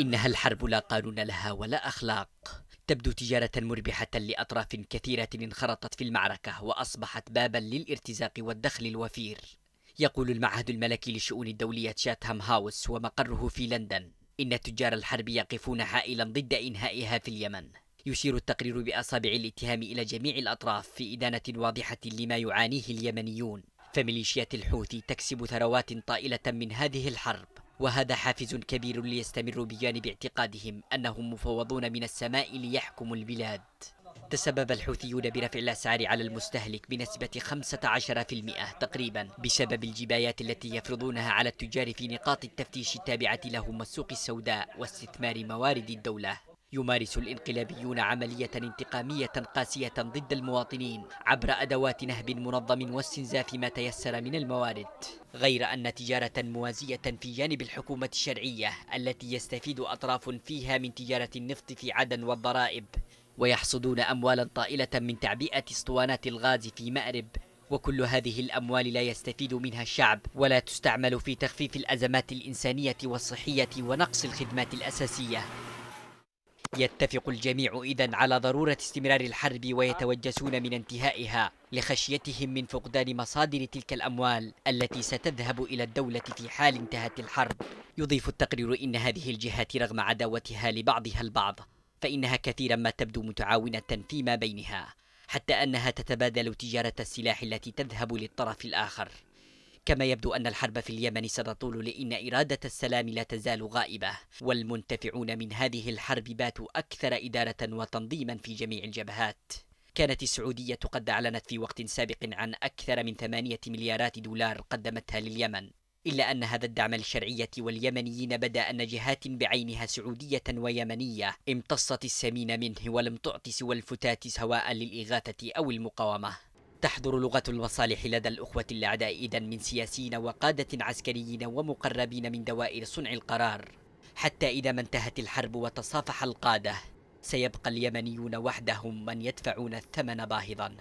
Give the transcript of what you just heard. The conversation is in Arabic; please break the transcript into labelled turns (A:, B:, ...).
A: إنها الحرب لا قانون لها ولا أخلاق تبدو تجارة مربحة لأطراف كثيرة انخرطت في المعركة وأصبحت بابا للارتزاق والدخل الوفير يقول المعهد الملكي للشؤون الدولية شاتهام هاوس ومقره في لندن إن تجار الحرب يقفون حائلا ضد إنهائها في اليمن يشير التقرير بأصابع الاتهام إلى جميع الأطراف في إدانة واضحة لما يعانيه اليمنيون فميليشيات الحوثي تكسب ثروات طائلة من هذه الحرب وهذا حافز كبير ليستمروا بجانب اعتقادهم أنهم مفوضون من السماء ليحكموا البلاد تسبب الحوثيون برفع الأسعار على المستهلك بنسبة 15% تقريبا بسبب الجبايات التي يفرضونها على التجار في نقاط التفتيش التابعة لهم السوق السوداء واستثمار موارد الدولة يمارس الانقلابيون عملية انتقامية قاسية ضد المواطنين عبر أدوات نهب منظم واستنزاف ما تيسر من الموارد غير أن تجارة موازية في جانب الحكومة الشرعية التي يستفيد أطراف فيها من تجارة النفط في عدن والضرائب ويحصدون أموالا طائلة من تعبئة اسطوانات الغاز في مأرب وكل هذه الأموال لا يستفيد منها الشعب ولا تستعمل في تخفيف الأزمات الإنسانية والصحية ونقص الخدمات الأساسية يتفق الجميع إذا على ضرورة استمرار الحرب ويتوجسون من انتهائها لخشيتهم من فقدان مصادر تلك الأموال التي ستذهب إلى الدولة في حال انتهت الحرب يضيف التقرير إن هذه الجهات رغم عداوتها لبعضها البعض فإنها كثيرا ما تبدو متعاونة فيما بينها حتى أنها تتبادل تجارة السلاح التي تذهب للطرف الآخر كما يبدو أن الحرب في اليمن ستطول لأن إرادة السلام لا تزال غائبة والمنتفعون من هذه الحرب باتوا أكثر إدارة وتنظيما في جميع الجبهات كانت السعودية قد أعلنت في وقت سابق عن أكثر من ثمانية مليارات دولار قدمتها لليمن إلا أن هذا الدعم للشرعية واليمنيين بدا أن جهات بعينها سعودية ويمنية امتصت السمين منه ولم تعطي سوى الفتات سواء للإغاثة أو المقاومة تحضر لغة المصالح لدى الأخوة الأعداء إذا من سياسيين وقادة عسكريين ومقربين من دوائر صنع القرار حتى إذا ما انتهت الحرب وتصافح القادة سيبقى اليمنيون وحدهم من يدفعون الثمن باهظاً